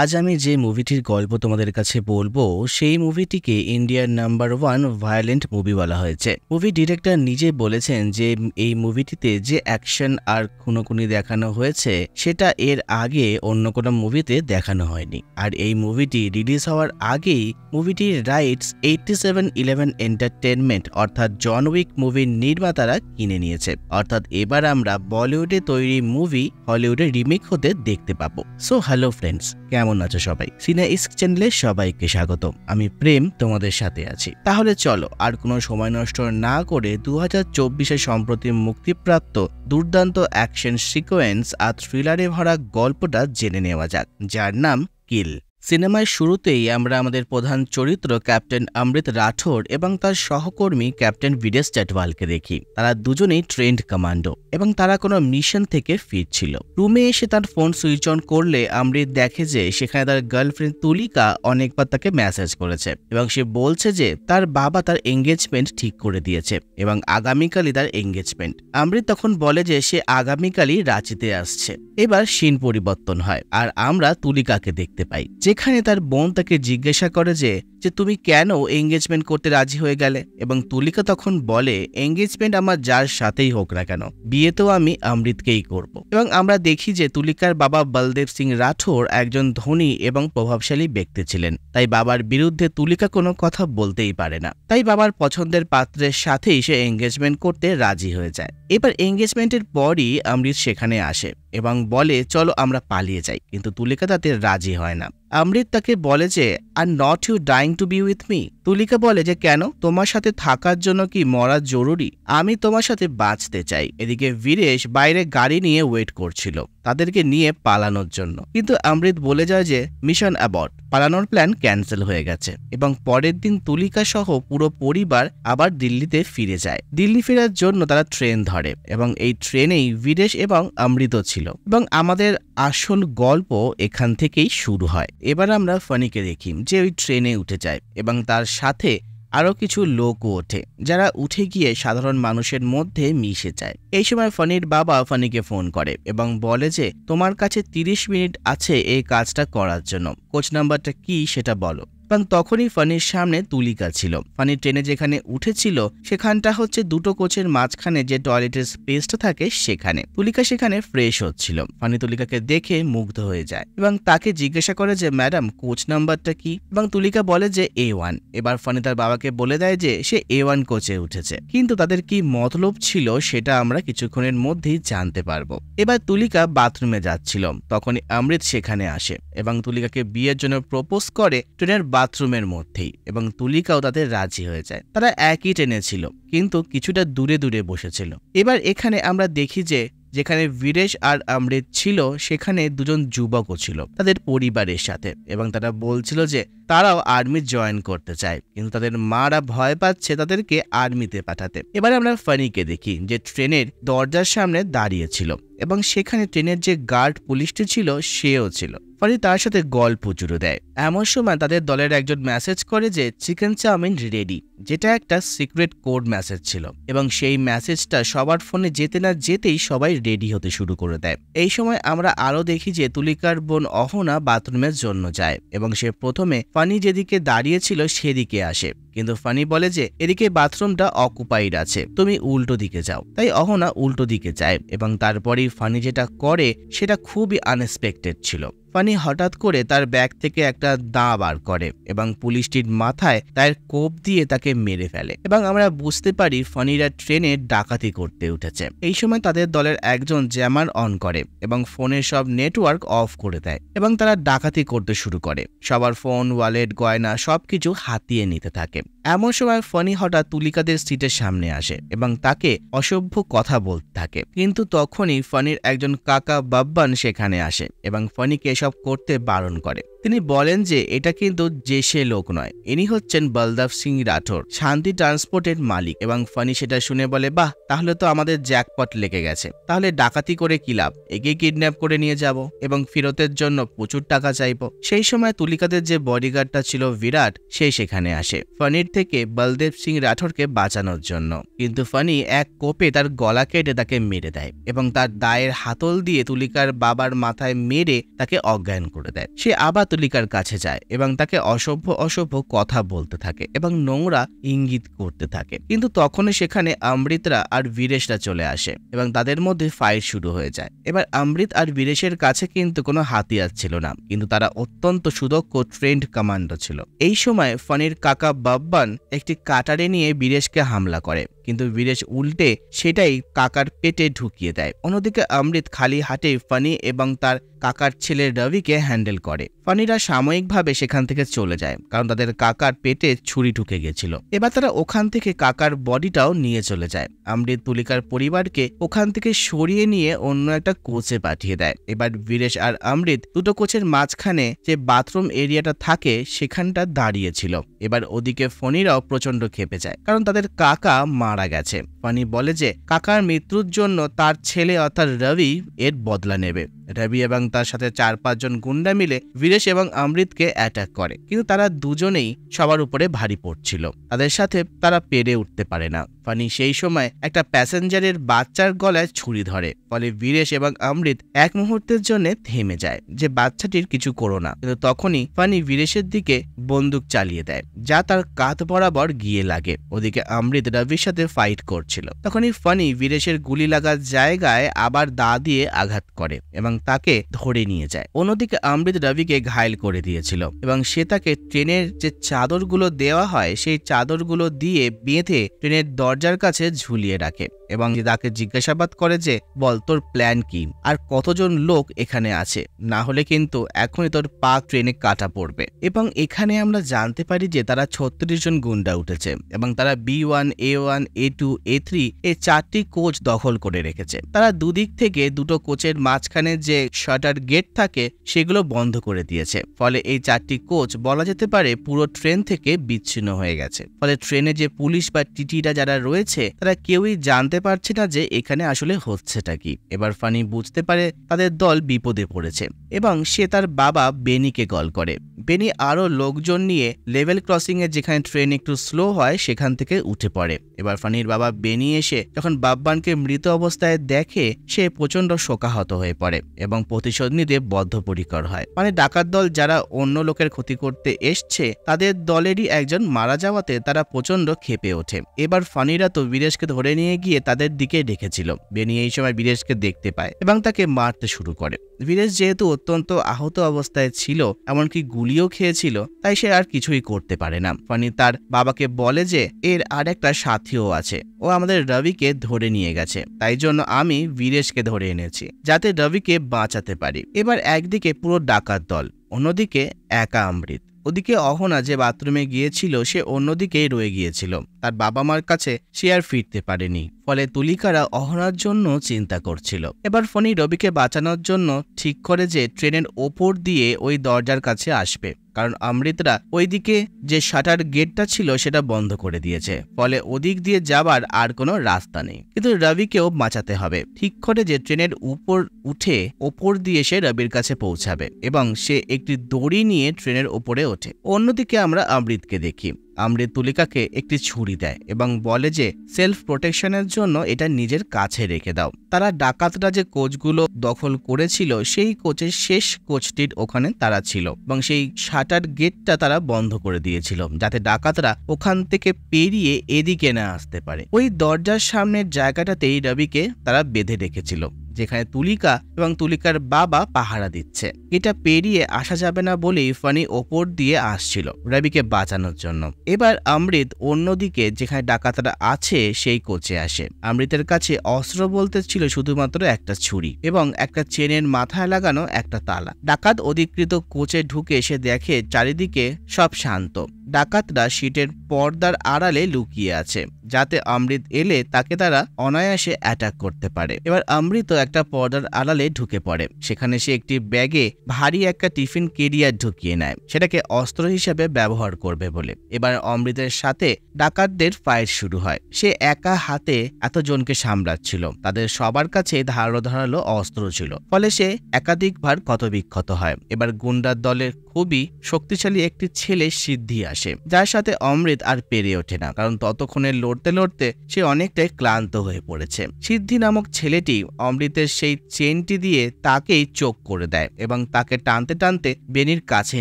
আজ আমি যে মুভিটির গল্প তোমাদের কাছে বলবো সেই মুভিটিকে ইন্ডিয়ার নাম্বার ওয়ান ভায়োলেন্ট মুভি বলা হয়েছে মুভি ডিরেক্টর নিজে বলেছেন যে এই মুভিটিতে যে অ্যাকশন আর খুনোখুনি দেখানো হয়েছে সেটা এর আগে অন্য কোনো মুভিতে দেখানো হয়নি আর এই মুভিটি রিলিজ হওয়ার আগেই মুভিটির rights eighty seven eleven entertainment অর্থাৎ জন উইক মুভির নির্মাতারা কিনে নিয়েছে অর্থাৎ এবার আমরা বলিউডে তৈরি মুভি হলিউডে রিমেক হতে দেখতে পাবো সো হ্যালো ফ্রেন্ডস কেমন আছো সবাই সিনা ইস্ক চ্যানেলে সবাইকে স্বাগত আমি প্রেম তোমাদের সাথে আছি তাহলে চলো আর কোনো সময় নষ্ট না করে দু হাজার চব্বিশে সম্প্রতি মুক্তিপ্রাপ্ত দুর্দান্ত অ্যাকশন সিকোয়েন্স আর থ্রিলারে ভরা গল্পটা জেনে নেওয়া যাক যার নাম কিল সিনেমায় শুরুতেই আমরা আমাদের প্রধান চরিত্র ক্যাপ্টেন অমৃত রাঠোর এবং তার সহকর্মী ক্যাপ্টেন বিরেশ চ্যাটওয়ালকে দেখি তারা দুজনেই ট্রেন্ড কমান্ডো এবং তারা কোনো মিশন থেকে ফিরছিল রুমে এসে তার ফোন সুইচ অন করলে অমৃত দেখে যে সেখানে তার গার্লফ্রেন্ড তুলিকা অনেকবার তাকে মেসেজ করেছে এবং সে বলছে যে তার বাবা তার এঙ্গেজমেন্ট ঠিক করে দিয়েছে এবং আগামীকালই তার এঙ্গেজমেন্ট অমৃত তখন বলে যে সে আগামীকালই রাঁচিতে আসছে এবার সিন পরিবর্তন হয় আর আমরা তুলিকাকে দেখতে পাই যে সেখানে তার বোন তাকে জিজ্ঞাসা করে যে যে তুমি কেন এঙ্গেজমেন্ট করতে রাজি হয়ে গেলে এবং তুলিকা তখন বলে এঙ্গেজমেন্ট আমার যার সাথেই হোক না কেন বিয়েতেও আমি অমৃতকেই করব এবং আমরা দেখি যে তুলিকার বাবা বলদেব সিং রাঠোর একজন ধনী এবং প্রভাবশালী ব্যক্তি ছিলেন তাই বাবার বিরুদ্ধে তুলিকা কোনো কথা বলতেই পারে না তাই বাবার পছন্দের পাত্রের সাথেই সে এঙ্গেজমেন্ট করতে রাজি হয়ে যায় এবার এঙ্গেজমেন্টের পরই অমৃত সেখানে আসে এবং বলে চলো আমরা পালিয়ে যাই কিন্তু তুলিকা তাতে রাজি হয় না অমৃত তাকে বলে যে are not you dying to be with me Tulika বলে যে কেন তোমার সাথে থাকার জন্য কি মরা জরুরি আমি তোমার সাথে বাঁচতে চাই এদিকে বীরেশ বাইরে গাড়ি নিয়ে ওয়েট করছিল তাদেরকে নিয়ে পালানোর জন্য কিন্তু অমৃত বলে যায় যে মিশন অ্যাবর্ড পালানোর প্ল্যান ক্যান্সেল হয়ে গেছে এবং পরের দিন তুলিকা সহ পুরো পরিবার আবার দিল্লিতে ফিরে যায় দিল্লি ফেরার জন্য তারা ট্রেন ধরে এবং এই ট্রেনেই বীরেশ এবং অমৃত ছিল এবং আমাদের আসল গল্প এখান থেকেই শুরু হয় এবার আমরা ফানিকে দেখি যে ওই ট্রেনে উঠে যায় এবং তার সাথে আরও কিছু লোকও ওঠে যারা উঠে গিয়ে সাধারণ মানুষের মধ্যে মিশে যায় এই সময় ফনির বাবা ফনিকে ফোন করে এবং বলে যে তোমার কাছে ৩০ মিনিট আছে এই কাজটা করার জন্য কোচ নাম্বারটা কি সেটা বলো এবং তখনই ফানির সামনে তুলিকা ছিল ফানির ট্রেনে যেখানে উঠেছিল সেখানটা হচ্ছে দুটো কোচের মাঝখানে যে টয়লেটের স্পেসটা থাকে সেখানে তুলিকা সেখানে ফ্রেশ হচ্ছিল ফানি তুলিকাকে দেখে মুগ্ধ হয়ে যায় এবং তাকে জিজ্ঞাসা করে যে ম্যাডাম কোচ নাম্বারটা কি এবং তুলিকা বলে যে এ ওয়ান এবার ফানি তার বাবাকে বলে দেয় যে সে এ ওয়ান কোচে উঠেছে কিন্তু তাদের কি মতলব ছিল সেটা আমরা কিছুক্ষণের মধ্যেই জানতে পারবো এবার তুলিকা বাথরুমে যাচ্ছিল তখনই অমৃত সেখানে আসে এবং তুলিকাকে বিয়ের জন্য প্রপোজ করে ট্রেনের বাথরুমের মধ্যেই এবং তুলিকাও তাদের রাজি হয়ে যায় তারা একই ট্রেনে ছিল কিন্তু কিছুটা দূরে দূরে বসেছিল এবার এখানে আমরা দেখি যে যেখানে বীরেশ আর অমৃত ছিল সেখানে দুজন যুবকও ছিল তাদের পরিবারের সাথে এবং তারা বলছিল যে তারাও আর্মি জয়েন করতে চায় কিন্তু তাদের মারা ভয় পাচ্ছে তাদেরকে আর্মিতে পাঠাতে এবার আমরা ফানিকে দেখি যে ট্রেনের দরজার সামনে দাঁড়িয়েছিল এবং সেখানে ট্রেনের যে গার্ড পুলিশটি ছিল সেও ছিল ফলে তার সাথে গল্প জুড়ে দেয় এমন সময় তাদের দলের একজন মেসেজ করে যে চিকেন চাউমিন রেডি যেটা একটা সিক্রেট কোড মেসেজ ছিল এবং সেই মেসেজটা সবার ফোনে যেতে না যেতেই সবাই রেডি হতে শুরু করে দেয় এই সময় আমরা আরও দেখি যে তুলিকার বোন অহনা বাথরুমের জন্য যায় এবং সে প্রথমে ফানি যেদিকে দাঁড়িয়েছিল সেদিকে আসে কিন্তু ফানি বলে যে এদিকে বাথরুমটা অকুপাইড আছে তুমি উল্টো দিকে যাও তাই অহনা উল্টো দিকে যায় এবং তারপরেই ফানি যেটা করে সেটা খুবই আনএক্সপেক্টেড ছিল ফানি হঠাৎ করে তার ব্যাগ থেকে একটা একটা দা বার করে এবং পুলিশটির মাথায় তার কোপ দিয়ে তাকে মেরে ফেলে এবং আমরা বুঝতে পারি ফনিরা ট্রেনে ডাকাতি করতে উঠেছে এই সময় তাদের দলের একজন জ্যামার অন করে এবং ফোনের সব নেটওয়ার্ক অফ করে দেয় এবং তারা ডাকাতি করতে শুরু করে সবার ফোন ওয়ালেট গয়না সবকিছু হাতিয়ে নিতে থাকে এমন সময় ফনি হঠাৎ তুলিকাদের সিটের সামনে আসে এবং তাকে অসভ্য কথা বলতে থাকে কিন্তু তখনই ফনির একজন কাকা বাব্বান সেখানে আসে এবং ফনিকে এসব করতে বারণ করে তিনি বলেন যে এটা কিন্তু যে সে লোক নয় ইনি হচ্ছেন বলদাব সিং রাঠোর শান্তি ট্রান্সপোর্টের মালিক এবং ফানি সেটা শুনে বলে বাহ তাহলে তো আমাদের জ্যাকপট লেগে গেছে তাহলে ডাকাতি করে কি লাভ একে কিডন্যাপ করে নিয়ে যাব এবং ফেরতের জন্য প্রচুর টাকা চাইব সেই সময় তুলিকাদের যে বডিগার্ডটা ছিল বিরাট সে সেখানে আসে ফানির থেকে বলদেব সিং রাঠোরকে বাঁচানোর জন্য কিন্তু ফানি এক কোপে তার গলা কেটে তাকে মেরে দেয় এবং তার দায়ের হাতল দিয়ে তুলিকার বাবার মাথায় মেরে তাকে অজ্ঞান করে দেয় সে আবার পুত্তলিকার কাছে যায় এবং তাকে অসভ্য অসভ্য কথা বলতে থাকে এবং নোংরা ইঙ্গিত করতে থাকে কিন্তু তখনই সেখানে অমৃতরা আর বীরেশরা চলে আসে এবং তাদের মধ্যে ফাইট শুরু হয়ে যায় এবার অমৃত আর বীরেশের কাছে কিন্তু কোনো হাতিয়ার ছিল না কিন্তু তারা অত্যন্ত সুদক্ষ ট্রেন্ড কমান্ডো ছিল এই সময় ফনির কাকা বাব্বান একটি কাটারে নিয়ে বীরেশকে হামলা করে কিন্তু বীরেশ উল্টে সেটাই কাকার পেটে ঢুকিয়ে দেয় অন্যদিকে অমৃত খালি হাটে ফানি এবং তার কাকার ছেলে রবিকে হ্যান্ডেল করে ফানিরা সাময়িকভাবে সেখান থেকে চলে যায় কারণ তাদের কাকার পেটে ছুরি ঢুকে গেছিল এবার তারা ওখান থেকে কাকার বডিটাও নিয়ে চলে যায় অমৃত তুলিকার পরিবারকে ওখান থেকে সরিয়ে নিয়ে অন্য একটা কোচে পাঠিয়ে দেয় এবার বীরেশ আর অমৃত দুটো কোচের মাঝখানে যে বাথরুম এরিয়াটা থাকে সেখানটা দাঁড়িয়েছিল এবার ওদিকে ফণিরাও প্রচণ্ড খেপে যায় কারণ তাদের কাকা মা মারা গেছে পানি বলে যে কাকার মৃত্যুর জন্য তার ছেলে অর্থাৎ রবি এর বদলা নেবে রবি এবং তার সাথে চার পাঁচজন গুন্ডা মিলে বীরেশ এবং অমৃতকে অ্যাটাক করে কিন্তু তারা দুজনেই সবার উপরে ভারী পড়ছিল তাদের সাথে তারা পেরে উঠতে পারে না ফানি সেই সময় একটা প্যাসেঞ্জারের বাচ্চার গলায় ছুরি ধরে ফলে বীরেশ এবং অমৃত এক মুহূর্তের জন্য থেমে যায় যে বাচ্চাটির কিছু করো না কিন্তু তখনই ফানি বীরেশের দিকে বন্দুক চালিয়ে দেয় যা তার কাঁধ বরাবর গিয়ে লাগে ওদিকে অমৃত রবির সাথে ফাইট করছিল তখনই ফানি বীরেশের গুলি লাগার জায়গায় আবার দা দিয়ে আঘাত করে এবং তাকে ধরে নিয়ে যায় অন্যদিকে অমৃত রবিকে ঘায়ল করে দিয়েছিল এবং সে তাকে ট্রেনের যে চাদরগুলো দেওয়া হয় সেই চাদরগুলো দিয়ে বেঁধে ট্রেনের দরজার কাছে ঝুলিয়ে রাখে এবং তাকে জিজ্ঞাসাবাদ করে যে বল তোর প্ল্যান কি আর কতজন লোক এখানে আছে না হলে কিন্তু এখনই তোর পা ট্রেনে কাটা পড়বে এবং এখানে আমরা জানতে পারি যে তারা ছত্রিশ জন গুন্ডা উঠেছে এবং তারা B one A one A two A three A চারটি কোচ দখল করে রেখেছে তারা দুদিক থেকে দুটো কোচের মাঝখানে যে শাটার গেট থাকে সেগুলো বন্ধ করে দিয়েছে ফলে এই চারটি কোচ বলা যেতে পারে পুরো ট্রেন থেকে বিচ্ছিন্ন হয়ে গেছে ফলে ট্রেনে যে পুলিশ বা টিটিরা যারা রয়েছে তারা কেউই জানতে পারছে না যে এখানে আসলে হচ্ছেটা কি এবার ফানি বুঝতে পারে তাদের দল বিপদে পড়েছে এবং সে তার বাবা বেনিকে কল করে বেনি আরও লোকজন নিয়ে লেভেল ক্রসিংয়ে যেখানে ট্রেন একটু স্লো হয় সেখান থেকে উঠে পড়ে এবার ইরফানির বাবা বেনি এসে যখন বাব্বানকে মৃত অবস্থায় দেখে সে প্রচণ্ড শোকাহত হয়ে পড়ে এবং প্রতিশোধ নিতে বদ্ধপরিকর হয় মানে ডাকাত দল যারা অন্য লোকের ক্ষতি করতে এসছে তাদের দলেরই একজন মারা যাওয়াতে তারা প্রচণ্ড খেপে ওঠে এবার ফানিরা তো বিদেশকে ধরে নিয়ে গিয়ে তাদের দিকে ডেকেছিল বেনি এই সময় বিদেশকে দেখতে পায় এবং তাকে মারতে শুরু করে বিদেশ যেহেতু অত্যন্ত আহত অবস্থায় ছিল এমনকি গুলিও খেয়েছিল তাই সে আর কিছুই করতে পারে না ফানি তার বাবাকে বলে যে এর আর একটা সাথীও কেউ আছে ও আমাদের রবিকে ধরে নিয়ে গেছে তাই জন্য আমি বীরেশকে ধরে এনেছি যাতে রবিকে বাঁচাতে পারি এবার একদিকে পুরো ডাকাত দল অন্যদিকে একা অমৃত ওদিকে অহনা যে বাথরুমে গিয়েছিল সে অন্যদিকেই রয়ে গিয়েছিল তার বাবা মার কাছে সে আর ফিরতে পারেনি ফলে তুলিকারা অহরার জন্য চিন্তা করছিল এবার ফণি রবিকে বাঁচানোর জন্য ঠিক করে যে ট্রেনের ওপর দিয়ে ওই দরজার কাছে আসবে কারণ আমৃতরা ওইদিকে যে শাটার গেটটা ছিল সেটা বন্ধ করে দিয়েছে ফলে ওদিক দিয়ে যাবার আর কোনো রাস্তা নেই কিন্তু রবিকেও বাঁচাতে হবে ঠিক করে যে ট্রেনের উপর উঠে ওপর দিয়ে সে রবির কাছে পৌঁছাবে এবং সে একটি দড়ি নিয়ে ট্রেনের ওপরে ওঠে অন্যদিকে আমরা আমৃতকে দেখি আমৃতুলিকাকে একটি ছুরি দেয় এবং বলে যে সেলফ প্রোটেকশনের জন্য এটা নিজের কাছে রেখে দাও তারা ডাকাতরা যে কোচগুলো দখল করেছিল সেই কোচের শেষ কোচটির ওখানে তারা ছিল এবং সেই শাটার গেটটা তারা বন্ধ করে দিয়েছিল যাতে ডাকাতরা ওখান থেকে পেরিয়ে এদিকে না আসতে পারে ওই দরজার সামনের জায়গাটাতেই রবিকে তারা বেঁধে রেখেছিল যেখানে তুলিকা এবং তুলিকার বাবা পাহারা দিচ্ছে এটা পেরিয়ে আসা যাবে না বলেই ফানি ওপর দিয়ে আসছিল রবিকে বাঁচানোর জন্য এবার অমৃত অন্যদিকে যেখানে ডাকাতরা আছে সেই কোচে আসে অমৃতের কাছে অস্ত্র বলতে ছিল শুধুমাত্র একটা ছুরি এবং একটা চেনের মাথায় লাগানো একটা তালা ডাকাত অধিকৃত কোচে ঢুকে এসে দেখে চারিদিকে সব শান্ত ডাকাতরা শীটের পর্দার আড়ালে লুকিয়ে আছে যাতে অমৃত এলে তাকে তারা অনায়াসে অ্যাটাক করতে পারে এবার অমৃত একটা পর্দার আড়ালে ঢুকে পড়ে সেখানে সে একটি ব্যাগে ভারী একটা টিফিন কেরিয়ার ঢুকিয়ে নেয় সেটাকে অস্ত্র হিসেবে ব্যবহার করবে বলে এবার অমৃতের সাথে ডাকাতদের ফাইট শুরু হয় সে একা হাতে এতজনকে সামলাচ্ছিল তাদের সবার কাছে ধারো ধারালো অস্ত্র ছিল ফলে সে একাধিকবার ক্ষতবিক্ষত হয় এবার গুন্ডার দলের খুবই শক্তিশালী একটি ছেলে সিদ্ধি আসে যার সাথে অমৃত আর পেরে ওঠে না কারণ ততক্ষণে লড়তে লড়তে সে অনেকটাই ক্লান্ত হয়ে পড়েছে সিদ্ধি নামক ছেলেটি অমৃত বেনিতে সেই চেনটি দিয়ে তাকেই চোখ করে দেয় এবং তাকে টানতে টানতে বেনির কাছে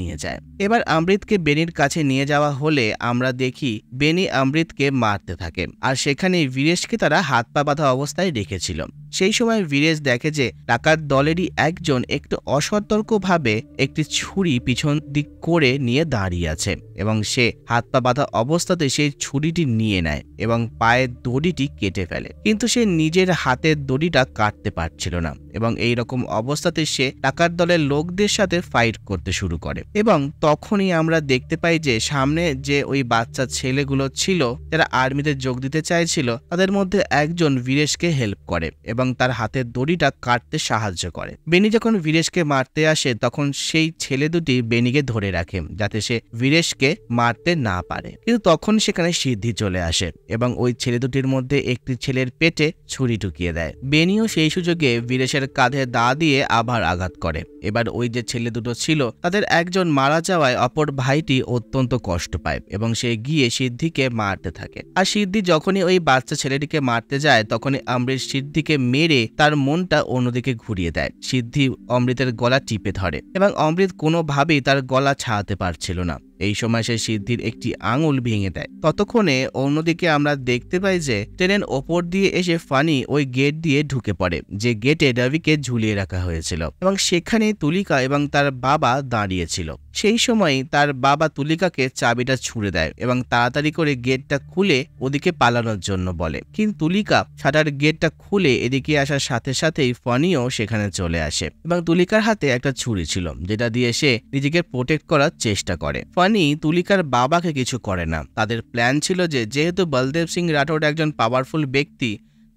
নিয়ে যায় এবার আমৃতকে বেনির কাছে নিয়ে যাওয়া হলে আমরা দেখি বেনি আমৃতকে মারতে থাকে আর সেখানে বীরেশকে তারা হাত পা বাঁধা অবস্থায় রেখেছিল সেই সময় বীরেশ দেখে যে টাকার দলেরই একজন একটু অসতর্কভাবে একটি ছুরি পিছন দিক করে নিয়ে দাঁড়িয়ে আছে এবং সে হাত পা বাঁধা অবস্থাতে সেই ছুরিটি নিয়ে নেয় এবং পায়ের দড়িটি কেটে ফেলে কিন্তু সে নিজের হাতের দড়িটা কাটতে পারছিল না এবং এই রকম অবস্থাতে সে ডাকাত দলের লোকদের সাথে ফাইট করতে শুরু করে এবং তখনই আমরা দেখতে পাই যে সামনে যে ওই বাচ্চা ছেলেগুলো ছিল যারা আর্মিতে যোগ দিতে চাইছিল তাদের মধ্যে একজন বীরেশকে হেল্প করে এবং তার হাতের দড়িটা কাটতে সাহায্য করে বেনি যখন বীরেশকে মারতে আসে তখন সেই ছেলে দুটি বেনিকে ধরে রাখে যাতে সে বীরেশকে মারতে না পারে কিন্তু তখন সেখানে সিদ্ধি চলে আসে এবং ওই ছেলে দুটির মধ্যে একটি ছেলের পেটে ছুরি ঢুকিয়ে দেয় বেনিও সেই সুযোগে বীরেশের কাঁধে দা দিয়ে আবার আঘাত করে এবার ওই যে ছেলে দুটো ছিল তাদের একজন মারা যাওয়ায় অপর ভাইটি অত্যন্ত কষ্ট পায় এবং সে গিয়ে সিদ্ধিকে মারতে থাকে আর সিদ্ধি যখনই ওই বাচ্চা ছেলেটিকে মারতে যায় তখনই অমৃত সিদ্ধিকে মেরে তার মনটা অন্যদিকে ঘুরিয়ে দেয় সিদ্ধি অমৃতের গলা টিপে ধরে এবং অমৃত কোনোভাবেই তার গলা ছাড়াতে পারছিল না এই সময় সে সিদ্ধির একটি আঙুল ভেঙে দেয় ততক্ষণে অন্যদিকে আমরা দেখতে পাই যে ট্রেনের ওপর দিয়ে এসে ফানি ওই গেট দিয়ে ঢুকে পড়ে যে গেটে ডাবিকে ঝুলিয়ে রাখা হয়েছিল এবং সেখানে তুলিকা এবং তার বাবা দাঁড়িয়েছিল সেই সময় তার বাবা তুলিকাকে চাবিটা ছুঁড়ে দেয় এবং তাড়াতাড়ি করে গেটটা খুলে ওদিকে পালানোর জন্য বলে কিন্তু তুলিকা সাটার গেটটা খুলে এদিকে আসার সাথে সাথেই ফানিও সেখানে চলে আসে এবং তুলিকার হাতে একটা ছুরি ছিল যেটা দিয়ে সে নিজেকে প্রোটেক্ট করার চেষ্টা করে ভবানী তুলিকার বাবাকে কিছু করে না তাদের প্ল্যান ছিল যে যেহেতু বলদেব সিং রাঠোর একজন পাওয়ারফুল ব্যক্তি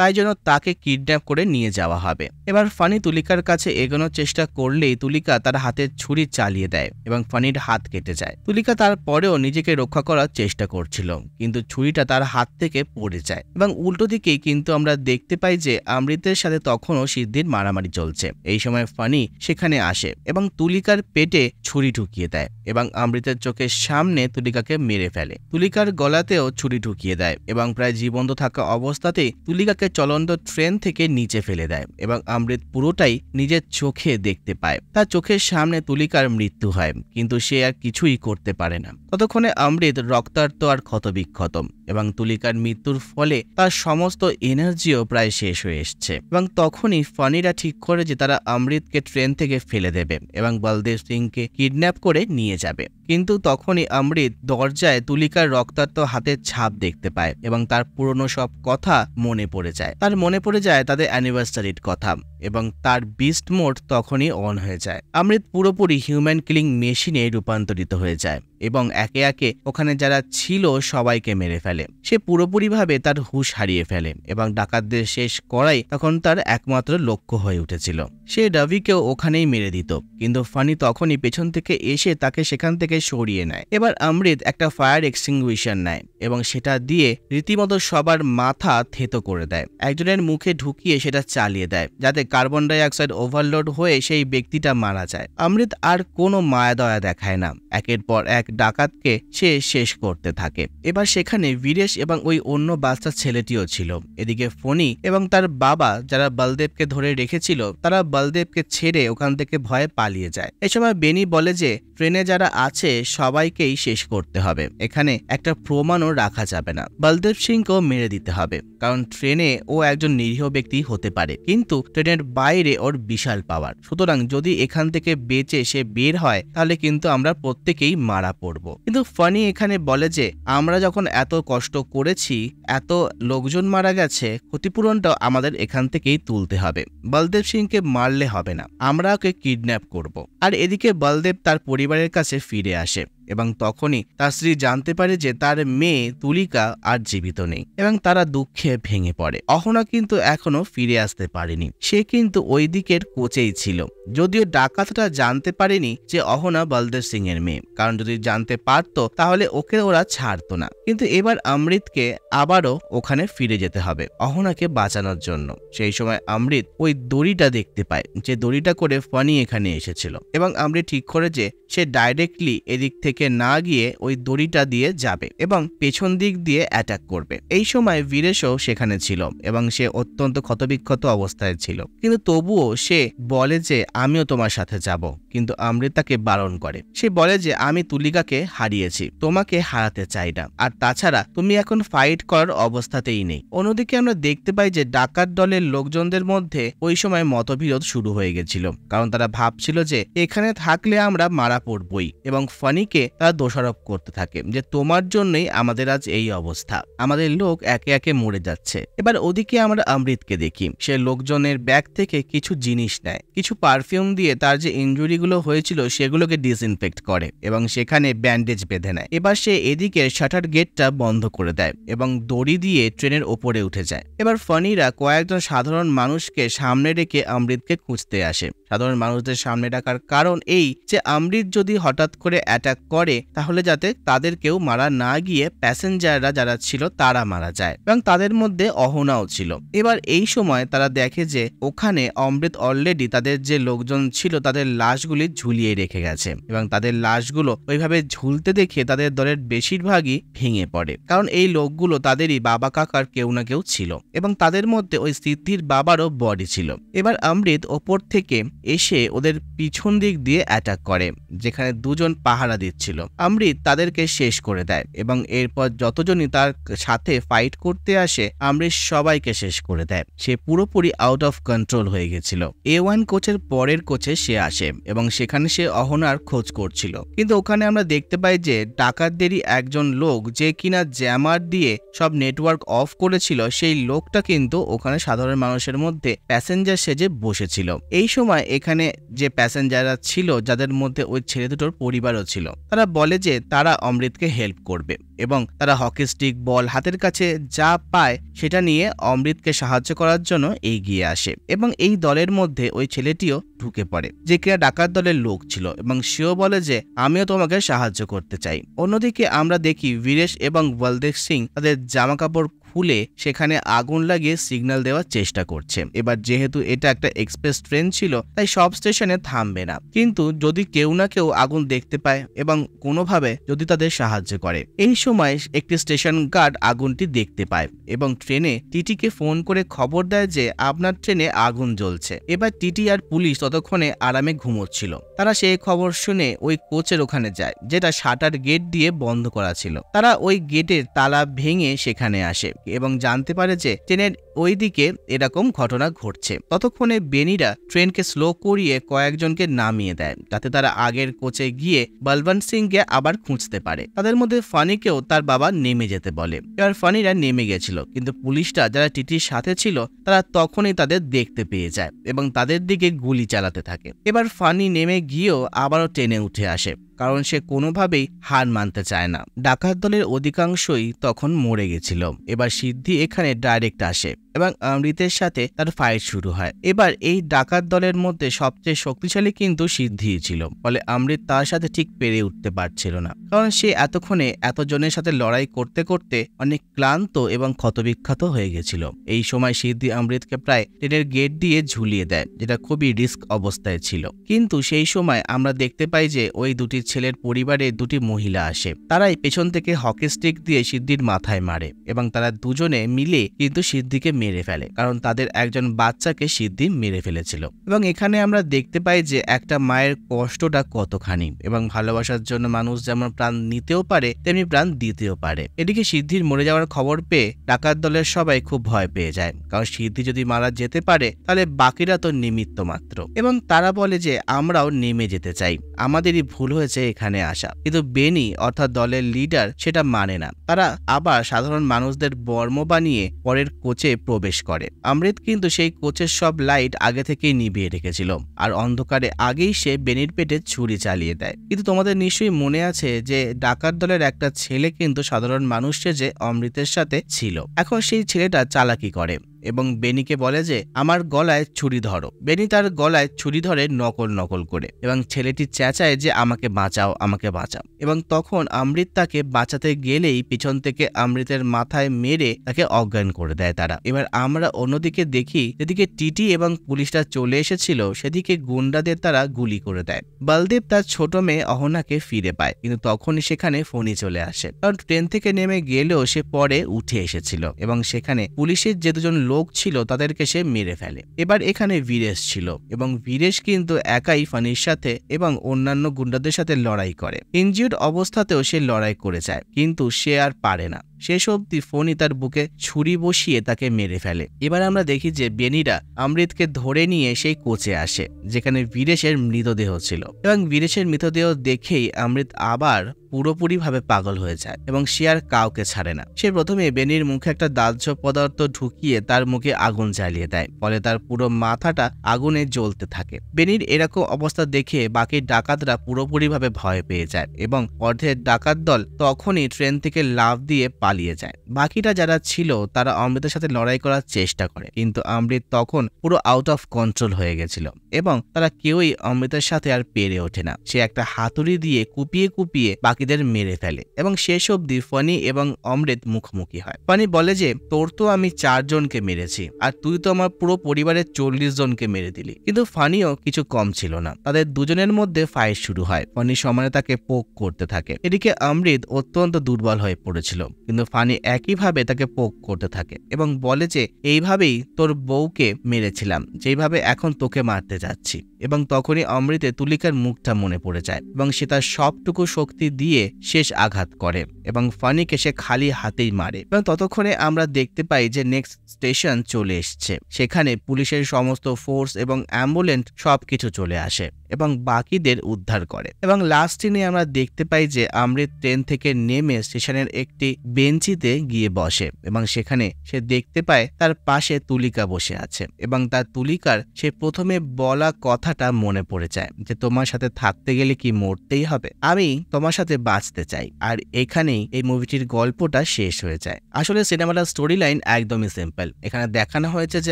তাই জন্য তাকে কিডন্যাপ করে নিয়ে যাওয়া হবে এবার ফানি তুলিকার কাছে এগোনোর চেষ্টা করলেই তুলিকা তার হাতের ছুরি চালিয়ে দেয় এবং ফানির হাত কেটে যায় তুলিকা তারপরেও নিজেকে রক্ষা করার চেষ্টা করছিল কিন্তু ছুরিটা তার হাত থেকে পড়ে যায় এবং উল্টো দিকে কিন্তু আমরা দেখতে পাই যে অমৃতের সাথে তখনও সিদ্ধির মারামারি চলছে এই সময় ফানি সেখানে আসে এবং তুলিকার পেটে ছুরি ঢুকিয়ে দেয় এবং অমৃতের চোখের সামনে তুলিকাকে মেরে ফেলে তুলিকার গলাতেও ছুরি ঢুকিয়ে দেয় এবং প্রায় জীবন্ত থাকা অবস্থাতেই তুলিকাকে তাকে চলন্ত ট্রেন থেকে নিচে ফেলে দেয় এবং আমৃত পুরোটাই নিজের চোখে দেখতে পায় তার চোখের সামনে তুলিকার মৃত্যু হয় কিন্তু সে আর কিছুই করতে পারে না ততক্ষণে আমৃত রক্তার্ত আর ক্ষতবিক্ষত এবং তুলিকার মৃত্যুর ফলে তার সমস্ত এনার্জিও প্রায় শেষ হয়ে এসছে এবং তখনই ফানিরা ঠিক করে যে তারা অমৃতকে ট্রেন থেকে ফেলে দেবে এবং বলদেব সিংকে কিডন্যাপ করে নিয়ে যাবে কিন্তু তখনই অমৃত দরজায় তুলিকার রক্তাক্ত হাতের ছাপ দেখতে পায় এবং তার পুরনো সব কথা মনে পড়ে যায় তার মনে পড়ে যায় তাদের অ্যানিভার্সারির কথা এবং তার বিস্ট মোড তখনই অন হয়ে যায় অমৃত পুরোপুরি হিউম্যান কিলিং মেশিনে রূপান্তরিত হয়ে যায় এবং একে একে ওখানে যারা ছিল সবাইকে মেরে ফেলে সে পুরোপুরিভাবে তার হুশ হারিয়ে ফেলে এবং ডাকাতদের শেষ করাই তখন তার একমাত্র লক্ষ্য হয়ে উঠেছিল সে রবিকেও ওখানেই মেরে দিত কিন্তু ফানি তখনই পেছন থেকে এসে তাকে সেখান থেকে সরিয়ে নেয় এবার অমৃত একটা ফায়ার এক্সটিংগুইশার নেয় এবং সেটা দিয়ে রীতিমতো সবার মাথা থেতো করে দেয় একজনের মুখে ঢুকিয়ে সেটা চালিয়ে দেয় যাতে কার্বন ডাইঅক্সাইড ওভারলোড হয়ে সেই ব্যক্তিটা মারা যায় অমৃত আর কোনো মায়া দয়া দেখায় না একের পর এক এক ডাকাতকে সে শেষ করতে থাকে এবার সেখানে বীরেশ এবং ওই অন্য বাচ্চার ছেলেটিও ছিল এদিকে ফণি এবং তার বাবা যারা বলদেবকে ধরে রেখেছিল তারা বলদেবকে ছেড়ে ওখান থেকে ভয়ে পালিয়ে যায় এ সময় বেনি বলে যে ট্রেনে যারা আছে সবাইকেই শেষ করতে হবে এখানে একটা প্রমাণও রাখা যাবে না বলদেব সিংকেও মেরে দিতে হবে কারণ ট্রেনে ও একজন নিরীহ ব্যক্তি হতে পারে কিন্তু ট্রেনের বাইরে ওর বিশাল পাওয়ার সুতরাং যদি এখান থেকে বেঁচে সে বের হয় তাহলে কিন্তু আমরা প্রত্যেকেই মারা পড়ব কিন্তু ফানি এখানে বলে যে আমরা যখন এত কষ্ট করেছি এত লোকজন মারা গেছে ক্ষতিপূরণটাও আমাদের এখান থেকেই তুলতে হবে বলদেব সিংকে মারলে হবে না আমরা ওকে কিডন্যাপ করব। আর এদিকে বলদেব তার পরিবারের কাছে ফিরে আসে এবং তখনই তার স্ত্রী জানতে পারে যে তার মেয়ে তুলিকা আর জীবিত নেই এবং তারা দুঃখে ভেঙে পড়ে অহনা কিন্তু এখনো ফিরে আসতে পারেনি সে কিন্তু ওই দিকের কোচেই ছিল যদিও ডাকাতটা জানতে পারেনি যে অহনা বলদেব সিং এর মেয়ে কারণ যদি জানতে পারত তাহলে ওকে ওরা ছাড়তো না কিন্তু এবার অমৃতকে আবারও ওখানে ফিরে যেতে হবে অহনাকে বাঁচানোর জন্য সেই সময় অমৃত ওই দড়িটা দেখতে পায় যে দড়িটা করে ফনি এখানে এসেছিল এবং অমৃত ঠিক করে যে সে ডাইরেক্টলি এদিক থেকে দিকে না গিয়ে ওই দড়িটা দিয়ে যাবে এবং পেছন দিক দিয়ে অ্যাটাক করবে এই সময় বীরেশও সেখানে ছিল এবং সে অত্যন্ত ক্ষতবিক্ষত অবস্থায় ছিল কিন্তু তবুও সে বলে যে আমিও তোমার সাথে যাব কিন্তু অমৃতাকে বারণ করে সে বলে যে আমি তুলিকাকে হারিয়েছি তোমাকে হারাতে চাই না আর তাছাড়া তুমি এখন ফাইট করার অবস্থাতেই নেই অন্যদিকে আমরা দেখতে পাই যে ডাকাত দলের লোকজনদের মধ্যে ওই সময় মতবিরোধ শুরু হয়ে গেছিল কারণ তারা ভাবছিল যে এখানে থাকলে আমরা মারা পড়বই এবং ফানিকে তারা দোষারোপ করতে থাকে যে তোমার জন্যই আমাদের আজ এই অবস্থা আমাদের লোক একে একে মরে যাচ্ছে এবার ওদিকে আমরা অমৃতকে দেখি সে লোকজনের ব্যাগ থেকে কিছু জিনিস নেয় কিছু পারফিউম দিয়ে তার যে ইঞ্জুরিগুলো হয়েছিল সেগুলোকে ডিসইনফেক্ট করে এবং সেখানে ব্যান্ডেজ বেঁধে নেয় এবার সে এদিকে শাটার গেটটা বন্ধ করে দেয় এবং দড়ি দিয়ে ট্রেনের ওপরে উঠে যায় এবার ফনিরা কয়েকজন সাধারণ মানুষকে সামনে রেখে অমৃতকে খুঁজতে আসে সাধারণ মানুষদের সামনে ডাকার কারণ এই যে অমৃত যদি হঠাৎ করে অ্যাটাক করে তাহলে যাতে তাদের কেউ মারা না গিয়ে প্যাসেঞ্জাররা যারা ছিল তারা মারা যায় এবং তাদের মধ্যে অহনাও ছিল এবার এই সময় তারা দেখে যে ওখানে অমৃত অলরেডি তাদের যে লোকজন ছিল তাদের লাশগুলি ঝুলিয়ে রেখে গেছে এবং তাদের লাশগুলো ওইভাবে ঝুলতে দেখে তাদের দলের বেশিরভাগই ভেঙে পড়ে কারণ এই লোকগুলো তাদেরই বাবা কাকার কেউ না কেউ ছিল এবং তাদের মধ্যে ওই সিদ্ধির বাবারও বডি ছিল এবার অমৃত ওপর থেকে এসে ওদের পিছন দিক দিয়ে অ্যাটাক করে যেখানে দুজন পাহারা দিচ্ছে হচ্ছিল আমৃত তাদেরকে শেষ করে দেয় এবং এরপর যতজনই তার সাথে ফাইট করতে আসে আমৃত সবাইকে শেষ করে দেয় সে পুরোপুরি আউট অফ কন্ট্রোল হয়ে গেছিল এ ওয়ান কোচের পরের কোচে সে আসে এবং সেখানে সে অহনার খোঁজ করছিল কিন্তু ওখানে আমরা দেখতে পাই যে ডাকাতদেরই একজন লোক যে কিনা জ্যামার দিয়ে সব নেটওয়ার্ক অফ করেছিল সেই লোকটা কিন্তু ওখানে সাধারণ মানুষের মধ্যে প্যাসেঞ্জার সেজে বসেছিল এই সময় এখানে যে প্যাসেঞ্জাররা ছিল যাদের মধ্যে ওই ছেলে দুটোর পরিবারও ছিল তারা বলে যে তারা অমৃতকে হেল্প করবে এবং তারা হকি স্টিক বল হাতের কাছে যা পায় সেটা নিয়ে অমৃতকে সাহায্য করার জন্য এগিয়ে আসে এবং এই দলের মধ্যে ওই ছেলেটিও ঢুকে পড়ে যে কিনা ডাকাত দলের লোক ছিল এবং সেও বলে যে আমিও তোমাকে সাহায্য করতে চাই অন্যদিকে আমরা দেখি বীরেশ এবং বলদেব সিং তাদের জামা কাপড় খুলে সেখানে আগুন লাগিয়ে সিগন্যাল দেওয়ার চেষ্টা করছে এবার যেহেতু এটা একটা এক্সপ্রেস ট্রেন ছিল তাই সব স্টেশনে থামবে না কিন্তু যদি কেউ না কেউ আগুন দেখতে পায় এবং কোনোভাবে যদি তাদের সাহায্য করে এই সময় একটি স্টেশন গার্ড আগুনটি দেখতে পায় এবং ট্রেনে টিটিকে ফোন করে খবর দেয় যে আপনার ট্রেনে আগুন জ্বলছে এবার টিটি আর পুলিশ ততক্ষণে আরামে ঘুমোচ্ছিল তারা সেই খবর শুনে ওই কোচের ওখানে যায় যেটা শাটার গেট দিয়ে বন্ধ করা ছিল তারা ওই গেটের তালা ভেঙে সেখানে আসে এবং জানতে পারে যে ট্রেনের ওইদিকে এরকম ঘটনা ঘটছে ততক্ষণে বেনিরা ট্রেনকে স্লো করিয়ে কয়েকজনকে নামিয়ে দেয় যাতে তারা আগের কোচে গিয়ে বলবন্ত সিংকে আবার খুঁজতে পারে তাদের মধ্যে ফানিকেও তার বাবা নেমে যেতে বলে এবার ফানিরা নেমে গেছিল কিন্তু পুলিশরা যারা টিটির সাথে ছিল তারা তখনই তাদের দেখতে পেয়ে যায় এবং তাদের দিকে গুলি চালাতে থাকে এবার ফানি নেমে গিয়েও আবারও টেনে উঠে আসে কারণ সে কোনোভাবেই হার মানতে চায় না ডাকাত দলের অধিকাংশই তখন মরে গেছিল এবার সিদ্ধি এখানে ডাইরেক্ট আসে এবং অমৃতের সাথে তার ফাইট শুরু হয় এবার এই ডাকাত দলের মধ্যে সবচেয়ে শক্তিশালী কিন্তু সিদ্ধি ছিল ফলে অমৃত তার সাথে ঠিক পেরে উঠতে পারছিল না কারণ সে এতক্ষণে এতজনের সাথে লড়াই করতে করতে অনেক ক্লান্ত এবং ক্ষতবিখ্যাত হয়ে গেছিল এই সময় সিদ্ধি অমৃতকে প্রায় ট্রেনের গেট দিয়ে ঝুলিয়ে দেয় যেটা খুবই রিস্ক অবস্থায় ছিল কিন্তু সেই সময় আমরা দেখতে পাই যে ওই দুটি ছেলের পরিবারে দুটি মহিলা আসে তারাই পেছন থেকে হকি স্টিক দিয়ে সিদ্ধির মাথায় মারে এবং তারা দুজনে মিলে কিন্তু সিদ্ধিকে মেরে ফেলে কারণ তাদের একজন বাচ্চাকে সিদ্ধি মেরে ফেলেছিল এবং এখানে আমরা দেখতে পাই যে একটা মায়ের কষ্টটা কতখানি এবং ভালোবাসার জন্য মানুষ যেমন প্রাণ নিতেও পারে তেমনি প্রাণ দিতেও পারে এদিকে সিদ্ধির মরে যাওয়ার খবর পেয়ে ডাকাত দলের সবাই খুব ভয় পেয়ে যায় কারণ সিদ্ধি যদি মারা যেতে পারে তাহলে বাকিরা তো নিমিত্ত মাত্র এবং তারা বলে যে আমরাও নেমে যেতে চাই আমাদেরই ভুল হয়েছে এখানে আসা কিন্তু বেনি অর্থাৎ দলের লিডার সেটা মানে না তারা আবার সাধারণ মানুষদের বর্ম বানিয়ে পরের কোচে প্রবেশ করে আমৃত কিন্তু সেই কোচের সব লাইট আগে থেকেই নিভিয়ে রেখেছিল আর অন্ধকারে আগেই সে বেনির পেটে ছুরি চালিয়ে দেয় কিন্তু তোমাদের নিশ্চয়ই মনে আছে যে ডাকাত দলের একটা ছেলে কিন্তু সাধারণ মানুষ যে অমৃতের সাথে ছিল এখন সেই ছেলেটা চালাকি করে এবং বেনিকে বলে যে আমার গলায় ছুরি ধরো বেনি তার গলায় ছুরি ধরে নকল নকল করে এবং ছেলেটি চেঁচায় যে আমাকে বাঁচাও আমাকে বাঁচাও এবং তখন আমৃত তাকে বাঁচাতে গেলেই পিছন থেকে আমৃতের মাথায় মেরে তাকে অজ্ঞান করে দেয় তারা এবার আমরা অন্যদিকে দেখি যেদিকে টিটি এবং পুলিশরা চলে এসেছিল সেদিকে গুন্ডাদের তারা গুলি করে দেয় বলদেব তার ছোট মেয়ে অহনাকে ফিরে পায় কিন্তু তখনই সেখানে ফোনই চলে আসে কারণ ট্রেন থেকে নেমে গেলেও সে পরে উঠে এসেছিল এবং সেখানে পুলিশের যে দুজন লোক লোক ছিল তাদেরকে সে মেরে ফেলে এবার এখানে বীরেশ ছিল এবং বীরেশ কিন্তু একাই ফানির সাথে এবং অন্যান্য গুন্ডাদের সাথে লড়াই করে ইঞ্জিউড অবস্থাতেও সে লড়াই করে যায় কিন্তু সে আর পারে না শেষ অবধি ফোনই তার বুকে ছুরি বসিয়ে তাকে মেরে ফেলে এবার আমরা দেখি যে বেনিরা আমৃতকে ধরে নিয়ে সেই কোচে আসে যেখানে বীরেশের মৃতদেহ ছিল এবং বীরেশের মৃতদেহ দেখেই আমৃত আবার পুরোপুরিভাবে পাগল হয়ে যায় এবং সে আর কাউকে ছাড়ে না সে প্রথমে বেনির মুখে একটা দাহ্য পদার্থ ঢুকিয়ে তার মুখে আগুন জ্বালিয়ে দেয় ফলে তার পুরো মাথাটা আগুনে জ্বলতে থাকে বেনির এরকম অবস্থা দেখে বাকি ডাকাতরা পুরোপুরিভাবে ভয় পেয়ে যায় এবং অর্ধেক ডাকাত দল তখনই ট্রেন থেকে লাভ দিয়ে পালিয়ে যায় বাকিটা যারা ছিল তারা অমৃতের সাথে লড়াই করার চেষ্টা করে কিন্তু অমৃত তখন পুরো আউট অফ কন্ট্রোল হয়ে গেছিল এবং তারা কেউই অমৃতের সাথে আর পেরে ওঠে না সে একটা হাতুড়ি দিয়ে কুপিয়ে কুপিয়ে বাকিদের মেরে ফেলে এবং শেষ অব্দি ফনি এবং অমৃত মুখোমুখি হয় ফনি বলে যে তোর তো আমি চারজনকে মেরেছি আর তুই তো আমার পুরো পরিবারের চল্লিশ জনকে মেরে দিলি কিন্তু ফানিও কিছু কম ছিল না তাদের দুজনের মধ্যে ফাইট শুরু হয় ফনি সমানে তাকে পোক করতে থাকে এদিকে অমৃত অত্যন্ত দুর্বল হয়ে পড়েছিল কিন্তু কিন্তু ফানি একইভাবে তাকে পোক করতে থাকে এবং বলে যে এইভাবেই তোর বউকে মেরেছিলাম যেইভাবে এখন তোকে মারতে যাচ্ছি এবং তখনই অমৃতে তুলিকার মুখটা মনে পড়ে যায় এবং সে তার সবটুকু শক্তি দিয়ে শেষ আঘাত করে এবং ফানিকে সে খালি হাতেই মারে এবং ততক্ষণে আমরা দেখতে পাই যে নেক্সট স্টেশন চলে এসছে সেখানে পুলিশের সমস্ত ফোর্স এবং অ্যাম্বুলেন্স সবকিছু চলে আসে এবং বাকিদের উদ্ধার করে এবং লাস্ট সিনে আমরা দেখতে পাই যে আমৃত ট্রেন থেকে নেমে স্টেশনের একটি বেঞ্চিতে গিয়ে বসে এবং সেখানে সে দেখতে পায় তার পাশে তুলিকা বসে আছে এবং তার তুলিকার সে প্রথমে বলা কথাটা মনে পড়ে যায় যে তোমার সাথে থাকতে গেলে কি মরতেই হবে আমি তোমার সাথে বাঁচতে চাই আর এখানেই এই মুভিটির গল্পটা শেষ হয়ে যায় আসলে সিনেমাটার স্টোরি লাইন একদমই সিম্পল এখানে দেখানো হয়েছে যে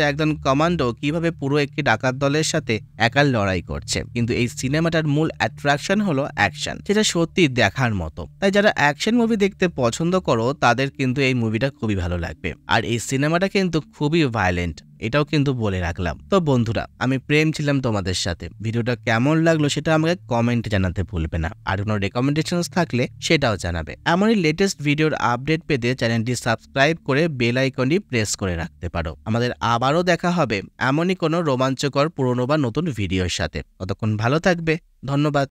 একজন কমান্ডো কিভাবে পুরো একটি ডাকাত দলের সাথে একার লড়াই করছে কিন্তু এই সিনেমাটার মূল অ্যাট্রাকশন হলো অ্যাকশন যেটা সত্যি দেখার মতো তাই যারা অ্যাকশন মুভি দেখতে পছন্দ করো তাদের কিন্তু এই মুভিটা খুবই ভালো লাগবে আর এই সিনেমাটা কিন্তু খুবই ভায়োলেন্ট এটাও কিন্তু বলে রাখলাম তো বন্ধুরা আমি প্রেম ছিলাম তোমাদের সাথে ভিডিওটা কেমন লাগলো সেটা আমাকে কমেন্ট জানাতে ভুলবে না আর কোনো রেকমেন্ডেশন থাকলে সেটাও জানাবে এমনই লেটেস্ট ভিডিওর আপডেট পেতে চ্যানেলটি সাবস্ক্রাইব করে বেল আইকনটি প্রেস করে রাখতে পারো আমাদের আবারও দেখা হবে এমনই কোনো রোমাঞ্চকর পুরনো বা নতুন ভিডিওর সাথে ততক্ষণ ভালো থাকবে ধন্যবাদ